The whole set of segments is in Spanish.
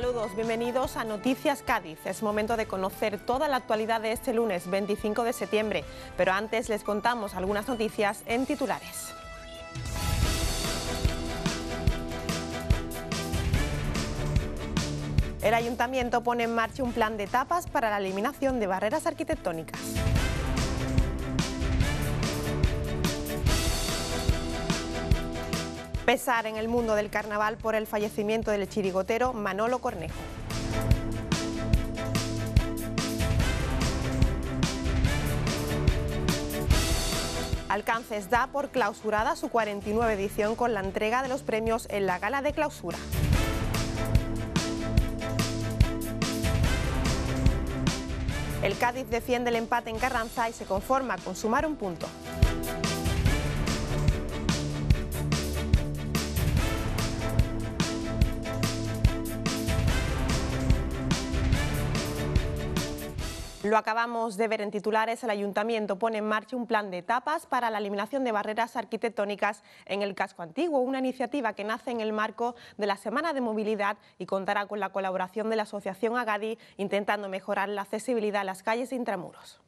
Saludos, bienvenidos a Noticias Cádiz. Es momento de conocer toda la actualidad de este lunes 25 de septiembre, pero antes les contamos algunas noticias en titulares. El ayuntamiento pone en marcha un plan de etapas para la eliminación de barreras arquitectónicas. Pesar en el mundo del carnaval por el fallecimiento del chirigotero Manolo Cornejo. Alcances da por clausurada su 49 edición con la entrega de los premios en la gala de clausura. El Cádiz defiende el empate en Carranza y se conforma con sumar un punto. Lo acabamos de ver en titulares, el Ayuntamiento pone en marcha un plan de etapas para la eliminación de barreras arquitectónicas en el casco antiguo, una iniciativa que nace en el marco de la Semana de Movilidad y contará con la colaboración de la Asociación Agadi, intentando mejorar la accesibilidad a las calles de intramuros.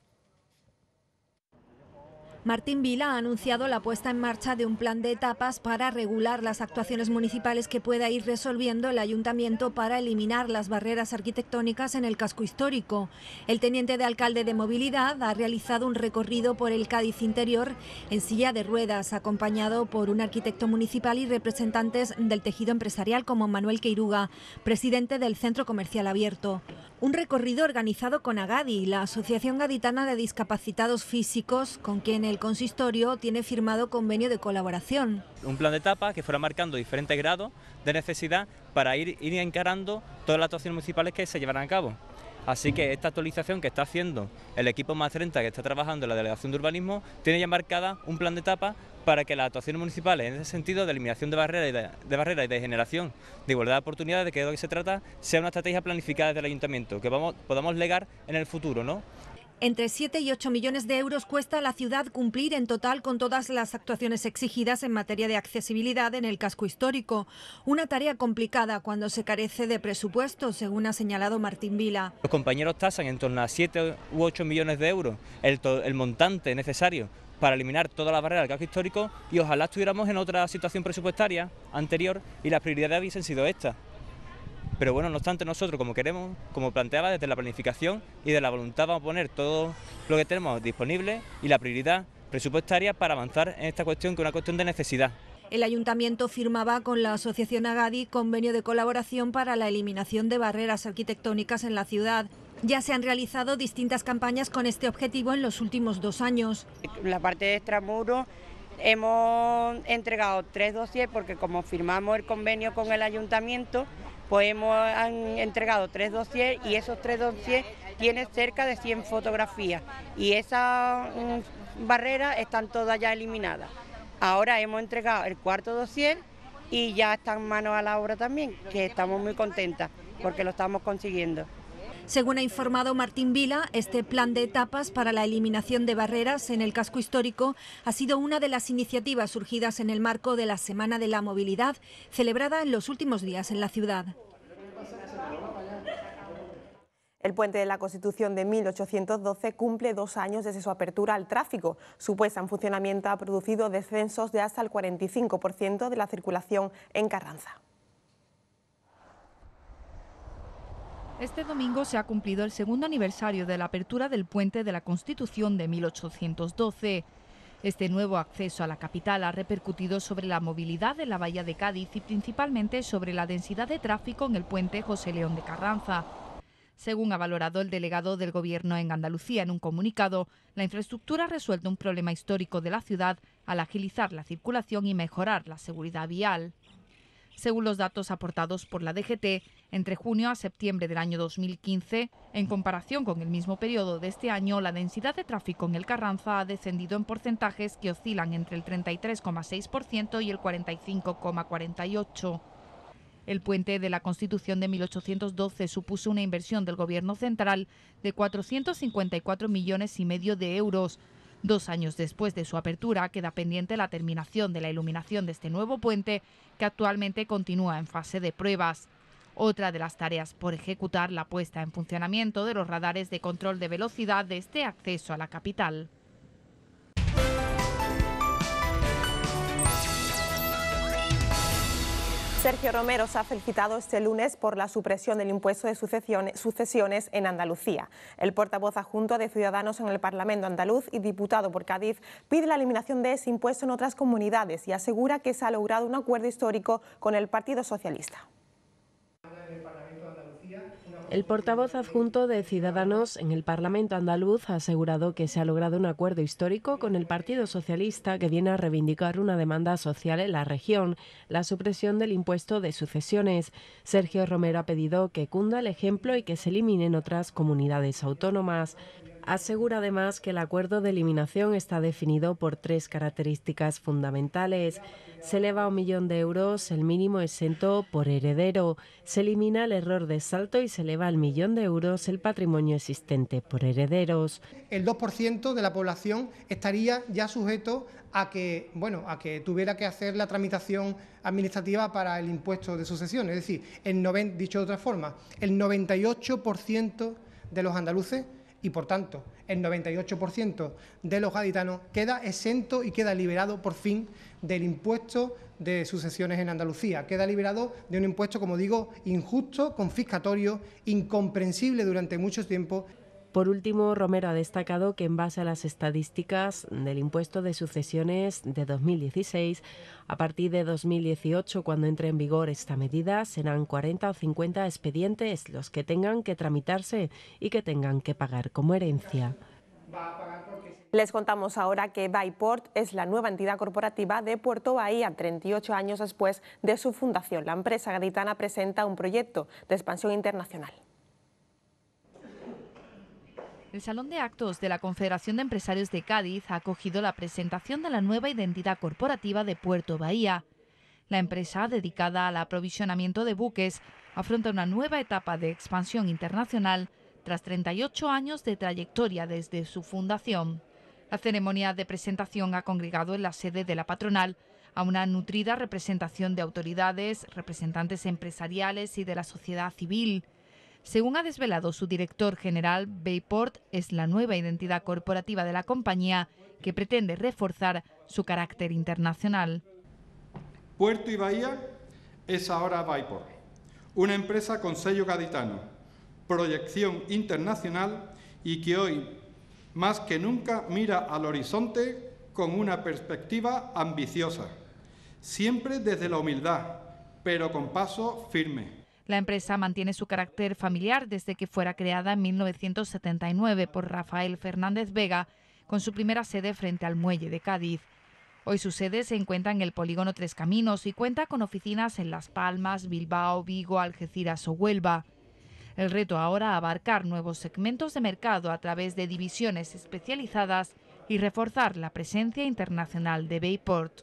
Martín Vila ha anunciado la puesta en marcha de un plan de etapas para regular las actuaciones municipales que pueda ir resolviendo el ayuntamiento para eliminar las barreras arquitectónicas en el casco histórico. El teniente de alcalde de movilidad ha realizado un recorrido por el Cádiz interior en silla de ruedas, acompañado por un arquitecto municipal y representantes del tejido empresarial como Manuel Queiruga, presidente del Centro Comercial Abierto. Un recorrido organizado con Agadi, la Asociación Gaditana de Discapacitados Físicos, con quien el consistorio tiene firmado convenio de colaboración. Un plan de etapa que fuera marcando diferentes grados de necesidad para ir, ir encarando todas las actuaciones municipales que se llevarán a cabo. Así que esta actualización que está haciendo el equipo más 30 que está trabajando en la Delegación de Urbanismo tiene ya marcada un plan de etapa para que las actuaciones municipales en ese sentido de eliminación de barreras y de, y de generación de igualdad de oportunidades, de que es de lo que se trata, sea una estrategia planificada desde el ayuntamiento, que vamos, podamos legar en el futuro, ¿no? Entre 7 y 8 millones de euros cuesta a la ciudad cumplir en total con todas las actuaciones exigidas en materia de accesibilidad en el casco histórico. Una tarea complicada cuando se carece de presupuesto, según ha señalado Martín Vila. Los compañeros tasan en torno a 7 u 8 millones de euros el, montante necesario para eliminar todas las barreras del casco histórico y ojalá estuviéramos en otra situación presupuestaria anterior y las prioridades hubiesen sido estas. Pero bueno, no obstante, nosotros como queremos, como planteaba desde la planificación y de la voluntad, vamos a poner todo lo que tenemos disponible y la prioridad presupuestaria para avanzar en esta cuestión, que es una cuestión de necesidad. El ayuntamiento firmaba con la Asociación Agadi convenio de colaboración para la eliminación de barreras arquitectónicas en la ciudad. Ya se han realizado distintas campañas con este objetivo en los últimos dos años. La parte de extramuro, hemos entregado tres dosis... porque como firmamos el convenio con el ayuntamiento, pues hemos, han entregado tres dossiers y esos tres dossiers tienen cerca de 100 fotografías y esas mm, barreras están todas ya eliminadas. Ahora hemos entregado el cuarto dossier y ya están manos a la obra también, que estamos muy contentas porque lo estamos consiguiendo. Según ha informado Martín Vila, este plan de etapas para la eliminación de barreras en el casco histórico ha sido una de las iniciativas surgidas en el marco de la Semana de la Movilidad, celebrada en los últimos días en la ciudad. El puente de la Constitución de 1812 cumple dos años desde su apertura al tráfico. Su puesta en funcionamiento ha producido descensos de hasta el 45% de la circulación en Carranza. Este domingo se ha cumplido el segundo aniversario de la apertura del puente de la Constitución de 1812. Este nuevo acceso a la capital ha repercutido sobre la movilidad de la bahía de Cádiz y principalmente sobre la densidad de tráfico en el puente José León de Carranza. Según ha valorado el delegado del Gobierno en Andalucía en un comunicado, la infraestructura ha resuelto un problema histórico de la ciudad al agilizar la circulación y mejorar la seguridad vial según los datos aportados por la DGT entre junio a septiembre del año 2015. En comparación con el mismo periodo de este año, la densidad de tráfico en el Carranza ha descendido en porcentajes que oscilan entre el 33,6% y el 45,48%. El puente de la Constitución de 1812 supuso una inversión del Gobierno central de 454 millones y medio de euros, Dos años después de su apertura queda pendiente la terminación de la iluminación de este nuevo puente que actualmente continúa en fase de pruebas. Otra de las tareas por ejecutar la puesta en funcionamiento de los radares de control de velocidad de este acceso a la capital. Sergio Romero se ha felicitado este lunes por la supresión del impuesto de sucesiones en Andalucía. El portavoz adjunto de Ciudadanos en el Parlamento andaluz y diputado por Cádiz pide la eliminación de ese impuesto en otras comunidades y asegura que se ha logrado un acuerdo histórico con el Partido Socialista. El portavoz adjunto de Ciudadanos en el Parlamento andaluz ha asegurado que se ha logrado un acuerdo histórico con el Partido Socialista que viene a reivindicar una demanda social en la región, la supresión del impuesto de sucesiones. Sergio Romero ha pedido que cunda el ejemplo y que se eliminen otras comunidades autónomas. Asegura además que el acuerdo de eliminación está definido por tres características fundamentales. Se eleva a un millón de euros el mínimo exento por heredero, se elimina el error de salto y se eleva al millón de euros el patrimonio existente por herederos. El 2% de la población estaría ya sujeto a que, bueno, a que tuviera que hacer la tramitación administrativa para el impuesto de sucesión. Es decir, dicho de otra forma, el 98% de los andaluces y por tanto el 98% de los gaditanos queda exento y queda liberado por fin del impuesto de sucesiones en Andalucía. Queda liberado de un impuesto, como digo, injusto, confiscatorio, incomprensible durante mucho tiempo por último, Romero ha destacado que en base a las estadísticas del impuesto de sucesiones de 2016, a partir de 2018, cuando entre en vigor esta medida, serán 40 o 50 expedientes los que tengan que tramitarse y que tengan que pagar como herencia. Les contamos ahora que Bayport es la nueva entidad corporativa de Puerto Bahía 38 años después de su fundación. La empresa gaditana presenta un proyecto de expansión internacional. El Salón de Actos de la Confederación de Empresarios de Cádiz ha acogido la presentación de la nueva identidad corporativa de Puerto Bahía. La empresa, dedicada al aprovisionamiento de buques, afronta una nueva etapa de expansión internacional tras 38 años de trayectoria desde su fundación. La ceremonia de presentación ha congregado en la sede de la patronal a una nutrida representación de autoridades, representantes empresariales y de la sociedad civil. Según ha desvelado su director general, Bayport es la nueva identidad corporativa de la compañía que pretende reforzar su carácter internacional. Puerto y Bahía es ahora Bayport, una empresa con sello gaditano, proyección internacional y que hoy, más que nunca, mira al horizonte con una perspectiva ambiciosa, siempre desde la humildad, pero con paso firme. La empresa mantiene su carácter familiar desde que fuera creada en 1979 por Rafael Fernández Vega, con su primera sede frente al muelle de Cádiz. Hoy su sede se encuentra en el polígono Tres Caminos y cuenta con oficinas en Las Palmas, Bilbao, Vigo, Algeciras o Huelva. El reto ahora abarcar nuevos segmentos de mercado a través de divisiones especializadas y reforzar la presencia internacional de Bayport.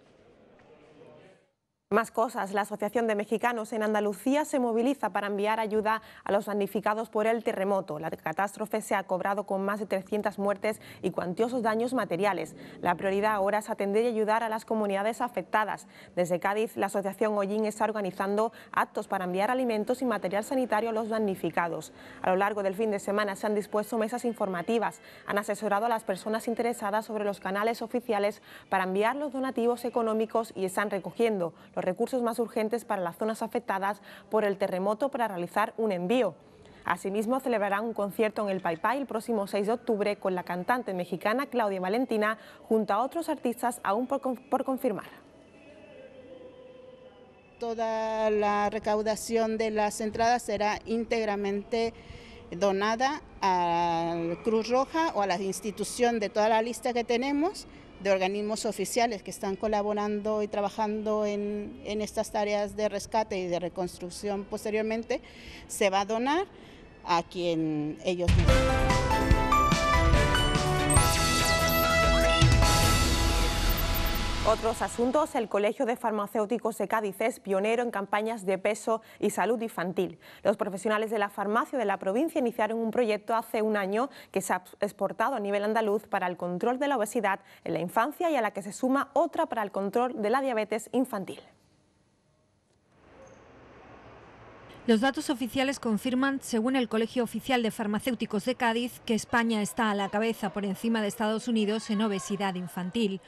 Más cosas. La Asociación de Mexicanos en Andalucía se moviliza para enviar ayuda a los damnificados por el terremoto. La catástrofe se ha cobrado con más de 300 muertes y cuantiosos daños materiales. La prioridad ahora es atender y ayudar a las comunidades afectadas. Desde Cádiz, la Asociación Hollín está organizando actos para enviar alimentos y material sanitario a los damnificados. A lo largo del fin de semana se han dispuesto mesas informativas. Han asesorado a las personas interesadas sobre los canales oficiales para enviar los donativos económicos y están recogiendo los recursos más urgentes para las zonas afectadas por el terremoto para realizar un envío. Asimismo, celebrará un concierto en el PayPay el próximo 6 de octubre con la cantante mexicana Claudia Valentina junto a otros artistas aún por, por confirmar toda la recaudación de las entradas será íntegramente donada a Cruz Roja o a la institución de toda la lista que tenemos de organismos oficiales que están colaborando y trabajando en, estas tareas de rescate y de reconstrucción posteriormente, se va a donar a quien ellos Otros asuntos, el Colegio de Farmacéuticos de Cádiz es pionero en campañas de peso y salud infantil. Los profesionales de la farmacia de la provincia iniciaron un proyecto hace un año que se ha exportado a nivel andaluz para el control de la obesidad en la infancia y a la que se suma otra para el control de la diabetes infantil. Los datos oficiales confirman, según el Colegio Oficial de Farmacéuticos de Cádiz, que España está a la cabeza por encima de Estados Unidos en obesidad infantil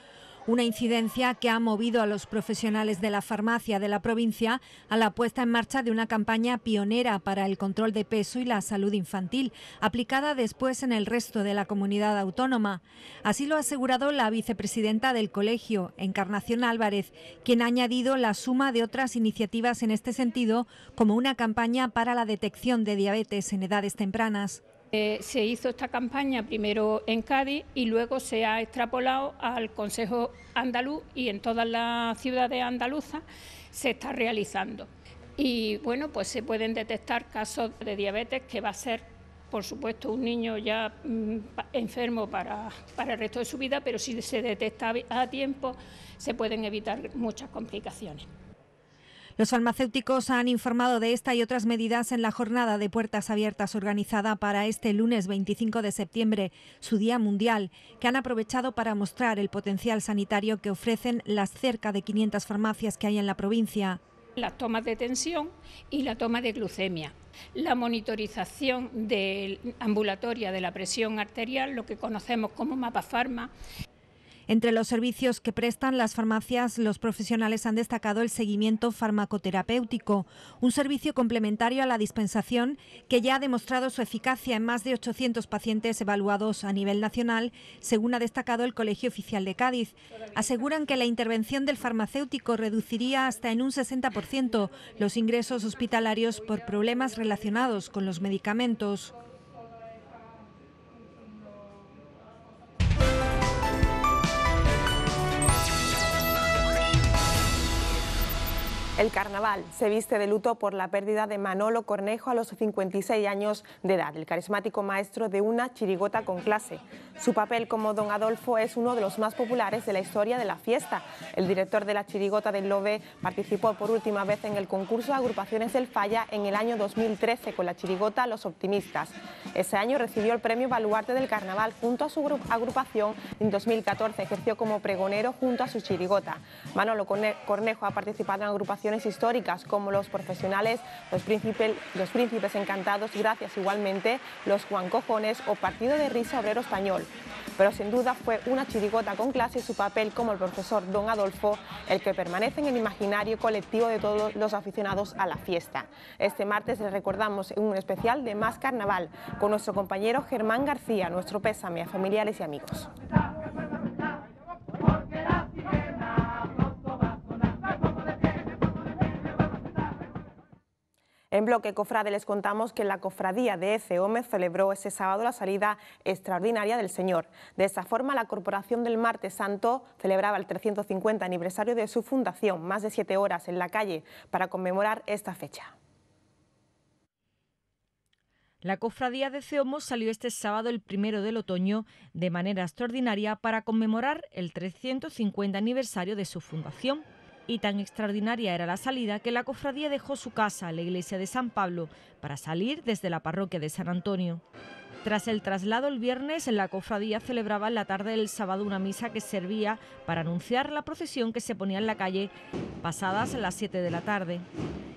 una incidencia que ha movido a los profesionales de la farmacia de la provincia a la puesta en marcha de una campaña pionera para el control de peso y la salud infantil, aplicada después en el resto de la comunidad autónoma. Así lo ha asegurado la vicepresidenta del colegio, Encarnación Álvarez, quien ha añadido la suma de otras iniciativas en este sentido, como una campaña para la detección de diabetes en edades tempranas. Eh, se hizo esta campaña primero en Cádiz y luego se ha extrapolado al Consejo Andaluz y en todas las ciudades andaluzas se está realizando. Y bueno, pues se pueden detectar casos de diabetes que va a ser, por supuesto, un niño ya mm, enfermo para el resto de su vida, pero si se detecta a tiempo se pueden evitar muchas complicaciones. Los farmacéuticos han informado de esta y otras medidas en la jornada de puertas abiertas organizada para este lunes 25 de septiembre, su Día Mundial, que han aprovechado para mostrar el potencial sanitario que ofrecen las cerca de 500 farmacias que hay en la provincia las tomas de tensión y la toma de glucemia. La monitorización de ambulatoria de la presión arterial, lo que conocemos como mapa farma, entre los servicios que prestan las farmacias, los profesionales han destacado el seguimiento farmacoterapéutico, un servicio complementario a la dispensación que ya ha demostrado su eficacia en más de 800 pacientes evaluados a nivel nacional, según ha destacado el Colegio Oficial de Cádiz. Aseguran que la intervención del farmacéutico reduciría hasta en un 60% los ingresos hospitalarios por problemas relacionados con los medicamentos. El carnaval se viste de luto por la pérdida de Manolo Cornejo a los 56 años de edad, el carismático maestro de una chirigota con clase. Su papel como don Adolfo es uno de los más populares de la historia de la fiesta. El director de la chirigota del Lobe participó por última vez en el concurso de agrupaciones del Falla en el año 2013 con la chirigota Los Optimistas. Ese año recibió el premio Baluarte del Carnaval junto a su agrupación. En 2014 ejerció como pregonero junto a su chirigota. Manolo Cornejo ha participado en agrupaciones históricas como los profesionales, los, los príncipes encantados, gracias igualmente, los Juancojones o Partido de Risa Obrero Español. Pero sin duda fue una chirigota con clase y su papel como el profesor Don Adolfo el que permanece en el imaginario colectivo de todos los aficionados a la fiesta. Este martes les recordamos un especial de Más Carnaval con nuestro compañero Germán García, nuestro pésame a familiares y amigos. En Bloque Cofrade les contamos que la cofradía de Ece celebró ese sábado la salida extraordinaria del Señor. De esa forma, la Corporación del Martes Santo celebraba el 350 aniversario de su fundación, más de siete horas en la calle, para conmemorar esta fecha. La cofradía de Ceomos salió este sábado, el primero del otoño, de manera extraordinaria para conmemorar el 350 aniversario de su fundación. Y tan extraordinaria era la salida que la cofradía dejó su casa, la iglesia de San Pablo, para salir desde la parroquia de San Antonio. Tras el traslado el viernes, la cofradía celebraba en la tarde del sábado una misa que servía para anunciar la procesión que se ponía en la calle pasadas las 7 de la tarde.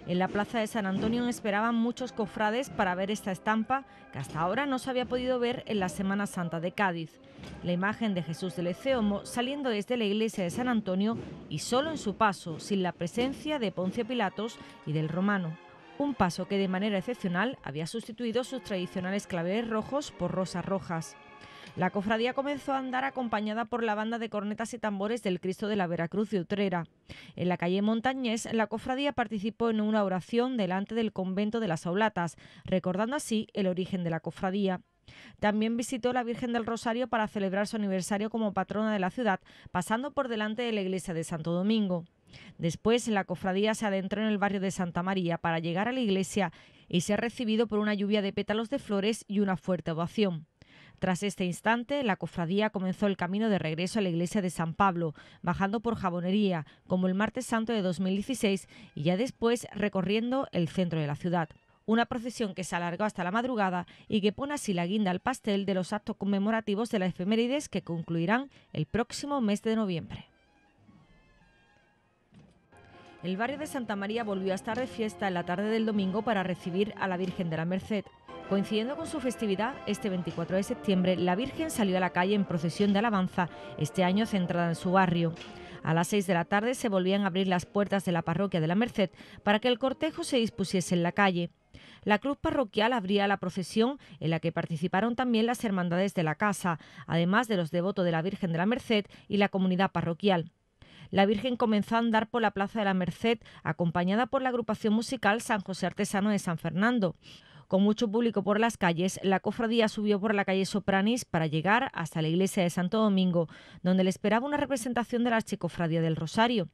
En la plaza de San Antonio esperaban muchos cofrades para ver esta estampa que hasta ahora no se había podido ver en la Semana Santa de Cádiz. La imagen de Jesús del Eceomo saliendo desde la iglesia de San Antonio y solo en su paso, sin la presencia de Poncio Pilatos y del romano un paso que de manera excepcional había sustituido sus tradicionales claveles rojos por rosas rojas. La cofradía comenzó a andar acompañada por la banda de cornetas y tambores del Cristo de la Veracruz de Utrera. En la calle Montañés, la cofradía participó en una oración delante del convento de las Aulatas, recordando así el origen de la cofradía. También visitó la Virgen del Rosario para celebrar su aniversario como patrona de la ciudad, pasando por delante de la iglesia de Santo Domingo. Después, la cofradía se adentró en el barrio de Santa María para llegar a la iglesia y ser recibido por una lluvia de pétalos de flores y una fuerte ovación. Tras este instante, la cofradía comenzó el camino de regreso a la iglesia de San Pablo, bajando por Jabonería, como el martes santo de 2016, y ya después recorriendo el centro de la ciudad. Una procesión que se alargó hasta la madrugada y que pone así la guinda al pastel de los actos conmemorativos de las efemérides que concluirán el próximo mes de noviembre el barrio de Santa María volvió a estar de fiesta en la tarde del domingo para recibir a la Virgen de la Merced. Coincidiendo con su festividad, este 24 de septiembre, la Virgen salió a la calle en procesión de alabanza, este año centrada en su barrio. A las 6 de la tarde se volvían a abrir las puertas de la parroquia de la Merced para que el cortejo se dispusiese en la calle. La cruz parroquial abría la procesión en la que participaron también las hermandades de la casa, además de los devotos de la Virgen de la Merced y la comunidad parroquial. La Virgen comenzó a andar por la Plaza de la Merced, acompañada por la agrupación musical San José Artesano de San Fernando. Con mucho público por las calles, la cofradía subió por la calle Sopranis para llegar hasta la iglesia de Santo Domingo, donde le esperaba una representación de la Archicofradía del Rosario.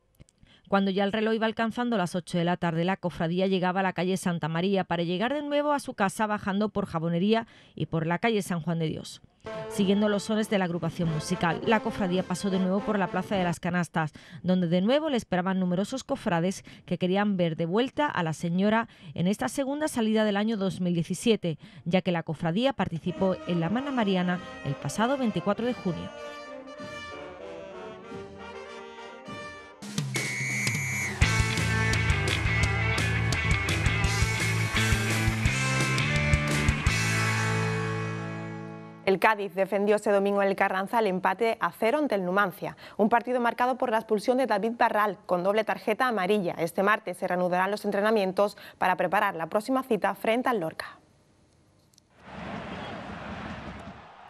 Cuando ya el reloj iba alcanzando las 8 de la tarde, la cofradía llegaba a la calle Santa María para llegar de nuevo a su casa bajando por Jabonería y por la calle San Juan de Dios. Siguiendo los sones de la agrupación musical, la cofradía pasó de nuevo por la Plaza de las Canastas, donde de nuevo le esperaban numerosos cofrades que querían ver de vuelta a la señora en esta segunda salida del año 2017, ya que la cofradía participó en la Mana Mariana el pasado 24 de junio. Cádiz defendió ese domingo en el Carranza el empate a cero ante el Numancia, un partido marcado por la expulsión de David Barral con doble tarjeta amarilla. Este martes se reanudarán los entrenamientos para preparar la próxima cita frente al Lorca.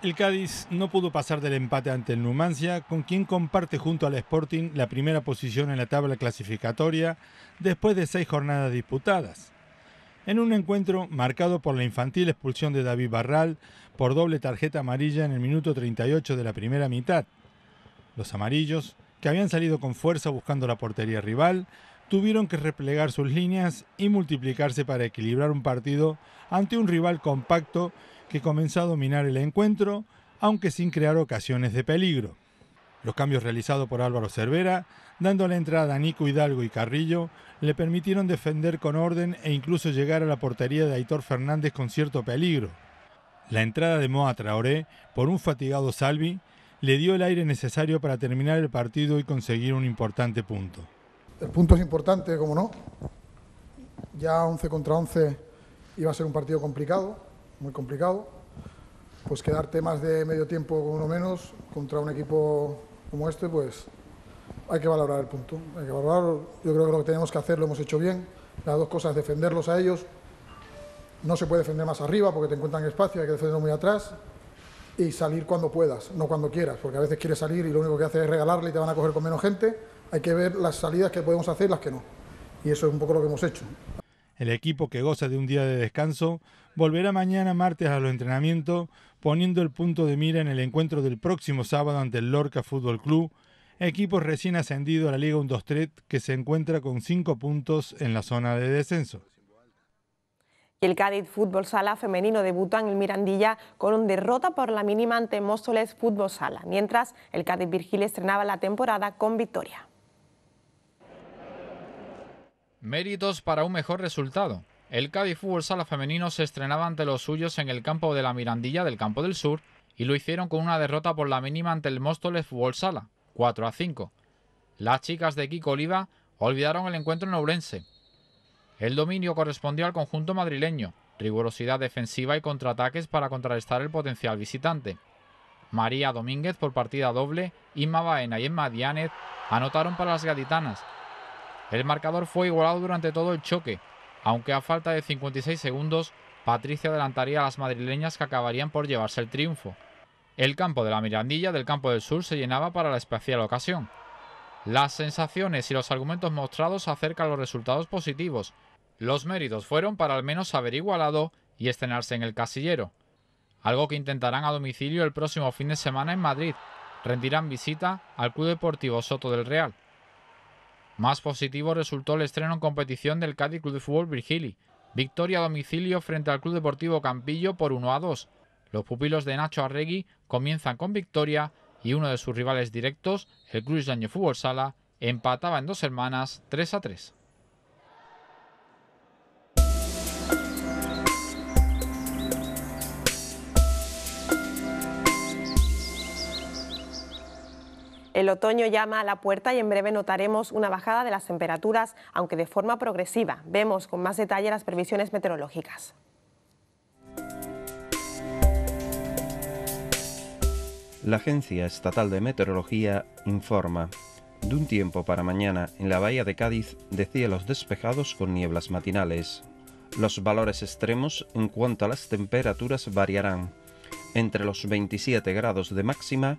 El Cádiz no pudo pasar del empate ante el Numancia, con quien comparte junto al Sporting la primera posición en la tabla clasificatoria después de seis jornadas disputadas en un encuentro marcado por la infantil expulsión de David Barral por doble tarjeta amarilla en el minuto 38 de la primera mitad. Los amarillos, que habían salido con fuerza buscando la portería rival, tuvieron que replegar sus líneas y multiplicarse para equilibrar un partido ante un rival compacto que comenzó a dominar el encuentro, aunque sin crear ocasiones de peligro. Los cambios realizados por Álvaro Cervera Dando la entrada a Nico Hidalgo y Carrillo, le permitieron defender con orden e incluso llegar a la portería de Aitor Fernández con cierto peligro. La entrada de Moa Traoré por un fatigado Salvi le dio el aire necesario para terminar el partido y conseguir un importante punto. El punto es importante, como no. Ya 11 contra 11 iba a ser un partido complicado, muy complicado. Pues quedarte más de medio tiempo con uno menos contra un equipo como este, pues hay que valorar el punto. Hay que valorarlo. Yo creo que lo que tenemos que hacer lo hemos hecho bien. Las dos cosas, defenderlos a ellos. No se puede defender más arriba porque te encuentran espacio, hay que defenderlo muy atrás y salir cuando puedas, no cuando quieras, porque a veces quieres salir y lo único que haces es regalarle y te van a coger con menos gente. Hay que ver las salidas que podemos hacer y las que no. Y eso es un poco lo que hemos hecho. El equipo que goza de un día de descanso volverá mañana martes a los entrenamientos, poniendo el punto de mira en el encuentro del próximo sábado ante el Lorca Fútbol Club equipos recién ascendido a la Liga 1-2-3 que se encuentra con cinco puntos en la zona de descenso. Y el Cádiz Fútbol Sala femenino debutó en el Mirandilla con una derrota por la mínima ante Móstoles Fútbol Sala, mientras el Cádiz Virgil estrenaba la temporada con victoria. Méritos para un mejor resultado. El Cádiz Fútbol Sala femenino se estrenaba ante los suyos en el campo de la Mirandilla del Campo del Sur y lo hicieron con una derrota por la mínima ante el Móstoles Fútbol Sala. 4 a 5. Las chicas de Kiko Oliva olvidaron el encuentro en El dominio correspondió al conjunto madrileño, rigurosidad defensiva y contraataques para contrarrestar el potencial visitante. María Domínguez por partida doble, Inma Baena y Emma Diánez anotaron para las gaditanas. El marcador fue igualado durante todo el choque, aunque a falta de 56 segundos, Patricia adelantaría a las madrileñas que acabarían por llevarse el triunfo. El campo de la Mirandilla del campo del sur se llenaba para la especial ocasión. Las sensaciones y los argumentos mostrados acercan los resultados positivos. Los méritos fueron para al menos haber igualado y estrenarse en el casillero. Algo que intentarán a domicilio el próximo fin de semana en Madrid. Rendirán visita al Club Deportivo Soto del Real. Más positivo resultó el estreno en competición del Cádiz Club de Fútbol Virgili. Victoria a domicilio frente al Club Deportivo Campillo por 1 a 2. Los pupilos de Nacho Arregui comienzan con victoria y uno de sus rivales directos, el Cruz Daño Fútbol Sala, empataba en dos hermanas 3 a 3. El otoño llama a la puerta y en breve notaremos una bajada de las temperaturas, aunque de forma progresiva. Vemos con más detalle las previsiones meteorológicas. La Agencia Estatal de Meteorología informa de un tiempo para mañana en la bahía de Cádiz de cielos despejados con nieblas matinales. Los valores extremos en cuanto a las temperaturas variarán entre los 27 grados de máxima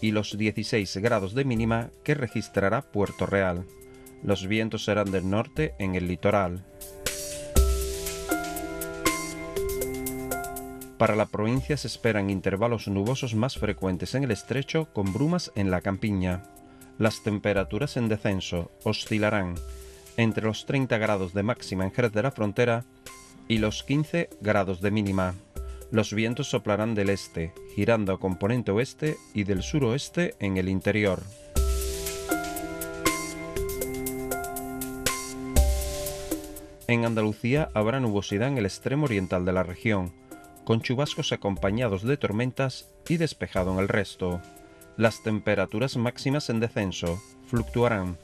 y los 16 grados de mínima que registrará Puerto Real. Los vientos serán del norte en el litoral. Para la provincia se esperan intervalos nubosos más frecuentes en el estrecho con brumas en la campiña. Las temperaturas en descenso oscilarán entre los 30 grados de máxima en Jerez de la Frontera y los 15 grados de mínima. Los vientos soplarán del este, girando a componente oeste y del suroeste en el interior. En Andalucía habrá nubosidad en el extremo oriental de la región con chubascos acompañados de tormentas y despejado en el resto. Las temperaturas máximas en descenso fluctuarán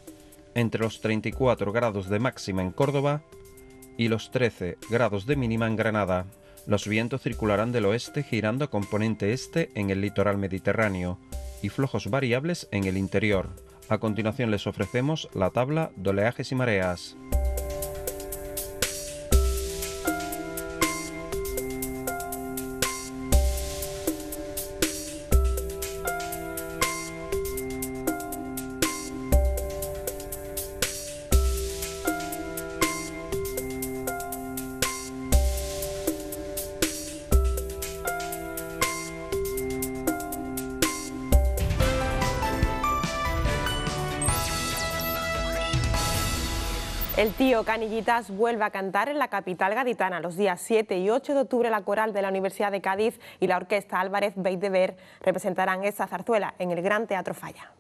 entre los 34 grados de máxima en Córdoba y los 13 grados de mínima en Granada. Los vientos circularán del oeste girando componente este en el litoral mediterráneo y flojos variables en el interior. A continuación les ofrecemos la tabla de oleajes y mareas. El tío Canillitas vuelve a cantar en la capital gaditana los días 7 y 8 de octubre. La coral de la Universidad de Cádiz y la orquesta Álvarez Beidever representarán esa zarzuela en el Gran Teatro Falla.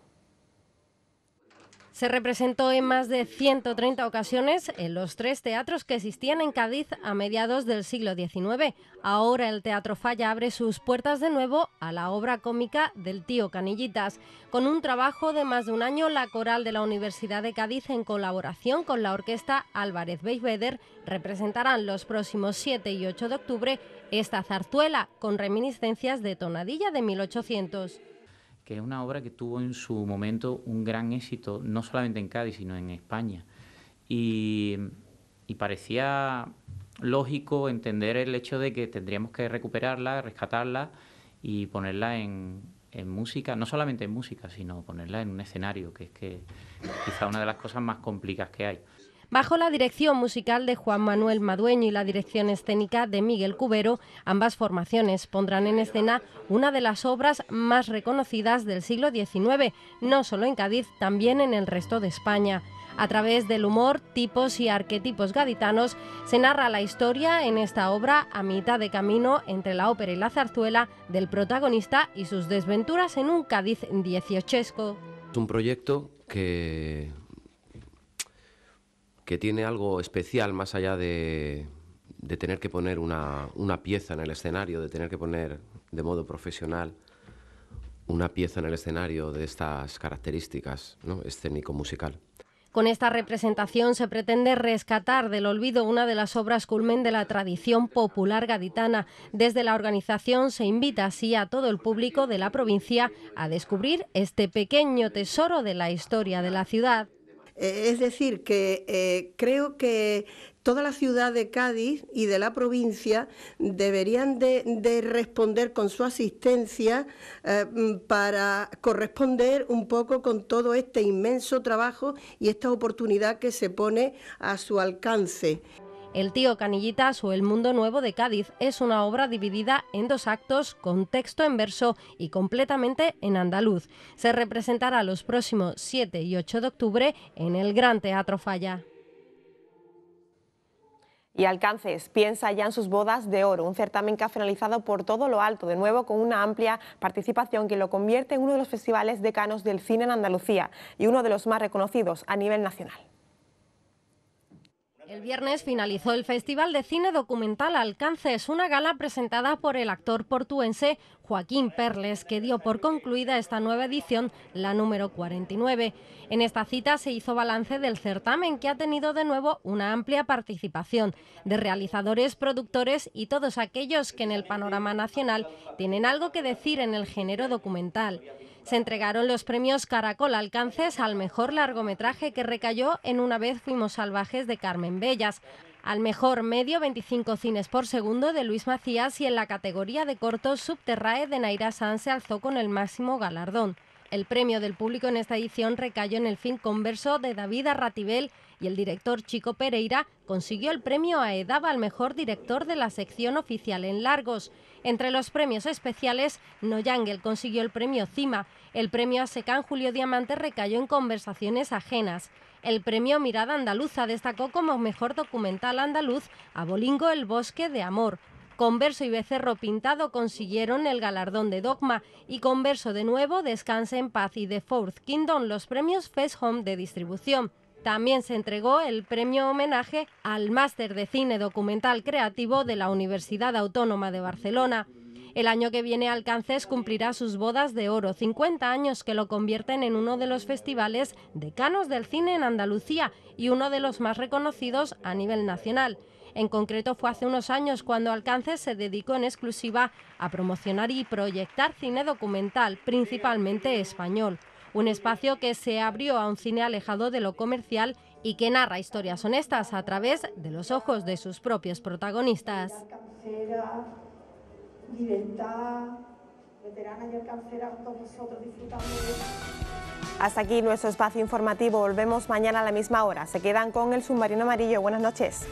Se representó en más de 130 ocasiones en los tres teatros que existían en Cádiz a mediados del siglo XIX. Ahora el Teatro Falla abre sus puertas de nuevo a la obra cómica del tío Canillitas. Con un trabajo de más de un año, la coral de la Universidad de Cádiz, en colaboración con la orquesta Álvarez Beisbeder representarán los próximos 7 y 8 de octubre esta zarzuela con reminiscencias de Tonadilla de 1800 que es una obra que tuvo en su momento un gran éxito, no solamente en Cádiz, sino en España. Y, parecía lógico entender el hecho de que tendríamos que recuperarla, rescatarla y ponerla en, música, no solamente en música, sino ponerla en un escenario, que es que quizá una de las cosas más complicadas que hay. Bajo la dirección musical de Juan Manuel Madueño y la dirección escénica de Miguel Cubero, ambas formaciones pondrán en escena una de las obras más reconocidas del siglo XIX, no solo en Cádiz, también en el resto de España. A través del humor, tipos y arquetipos gaditanos, se narra la historia en esta obra a mitad de camino entre la ópera y la zarzuela del protagonista y sus desventuras en un Cádiz dieciochesco. Es un proyecto que que tiene algo especial más allá de, tener que poner una, pieza en el escenario, de tener que poner de modo profesional una pieza en el escenario de estas características ¿no? escénico-musical. Con esta representación se pretende rescatar del olvido una de las obras culmen de la tradición popular gaditana. Desde la organización se invita así a todo el público de la provincia a descubrir este pequeño tesoro de la historia de la ciudad. Eh, es decir, que eh, creo que toda la ciudad de Cádiz y de la provincia deberían de, responder con su asistencia eh, mm, para corresponder un poco con todo este inmenso trabajo y esta oportunidad que se pone a su alcance. El tío Canillitas o El Mundo Nuevo de Cádiz es una obra dividida en dos actos con texto en verso y completamente en andaluz. Se representará los próximos 7 y 8 de octubre en el Gran Teatro Falla. Y alcances, piensa ya en sus bodas de oro, un certamen que ha finalizado por todo lo alto, de nuevo con una amplia participación que lo convierte en uno de los festivales decanos del cine en Andalucía y uno de los más reconocidos a nivel nacional. El viernes finalizó el Festival de Cine Documental Alcances, una gala presentada por el actor portuense Joaquín Perles, que dio por concluida esta nueva edición, la número 49. En esta cita se hizo balance del certamen, que ha tenido de nuevo una amplia participación de realizadores, productores y todos aquellos que en el panorama nacional tienen algo que decir en el género documental. Se entregaron los premios Caracol Alcances al mejor largometraje que recayó en Una vez fuimos salvajes de Carmen Bellas, al mejor medio 25 cines por segundo de Luis Macías y en la categoría de cortos Subterrae de Naira Sanz se alzó con el máximo galardón. El premio del público en esta edición recayó en el film converso de David Arratibel y el director Chico Pereira consiguió el premio AEDABA al mejor director de la sección oficial en Largos. Entre los premios especiales, Noyangel consiguió el premio CIMA, el premio a ASECAN Julio Diamante recayó en conversaciones ajenas. El premio Mirada Andaluza destacó como mejor documental andaluz ...a Bolingo el bosque de amor. Converso y Becerro Pintado consiguieron el galardón de Dogma y Converso de nuevo Descanse en Paz y The Fourth Kingdom los premios Fest Home de distribución. También se entregó el premio homenaje al Máster de Cine Documental Creativo de la Universidad Autónoma de Barcelona. El año que viene Alcances cumplirá sus bodas de oro, 50 años que lo convierten en uno de los festivales decanos del cine en Andalucía y uno de los más reconocidos a nivel nacional. En concreto fue hace unos años cuando Alcances se dedicó en exclusiva a promocionar y proyectar cine documental, principalmente español un espacio que se abrió a un cine alejado de lo comercial y que narra historias honestas a través de los ojos de sus propios protagonistas. Hasta aquí nuestro espacio informativo. Volvemos mañana a la misma hora. Se quedan con el submarino amarillo. Buenas noches.